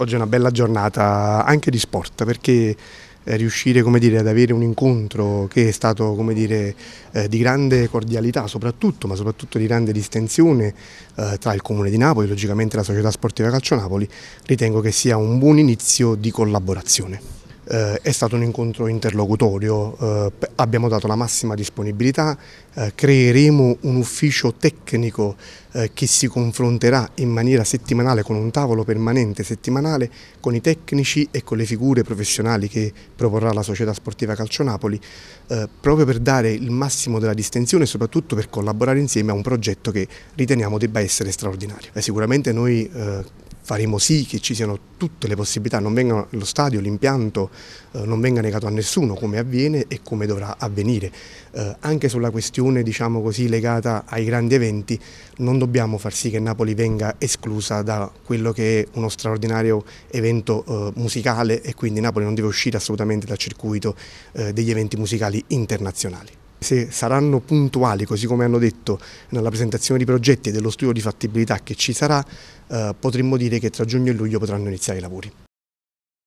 Oggi è una bella giornata anche di sport perché eh, riuscire dire, ad avere un incontro che è stato dire, eh, di grande cordialità soprattutto, ma soprattutto di grande distensione eh, tra il Comune di Napoli, logicamente la società sportiva Calcio Napoli, ritengo che sia un buon inizio di collaborazione eh, è stato un incontro interlocutorio, eh, abbiamo dato la massima disponibilità, eh, creeremo un ufficio tecnico eh, che si confronterà in maniera settimanale con un tavolo permanente settimanale con i tecnici e con le figure professionali che proporrà la società sportiva Calcio Calcionapoli eh, proprio per dare il massimo della distensione e soprattutto per collaborare insieme a un progetto che riteniamo debba essere straordinario. Eh, sicuramente noi faremo sì che ci siano tutte le possibilità, non vengano lo stadio, l'impianto, eh, non venga negato a nessuno come avviene e come dovrà avvenire. Eh, anche sulla questione diciamo così, legata ai grandi eventi non dobbiamo far sì che Napoli venga esclusa da quello che è uno straordinario evento eh, musicale e quindi Napoli non deve uscire assolutamente dal circuito degli eventi musicali internazionali se saranno puntuali, così come hanno detto nella presentazione di progetti e dello studio di fattibilità che ci sarà, eh, potremmo dire che tra giugno e luglio potranno iniziare i lavori.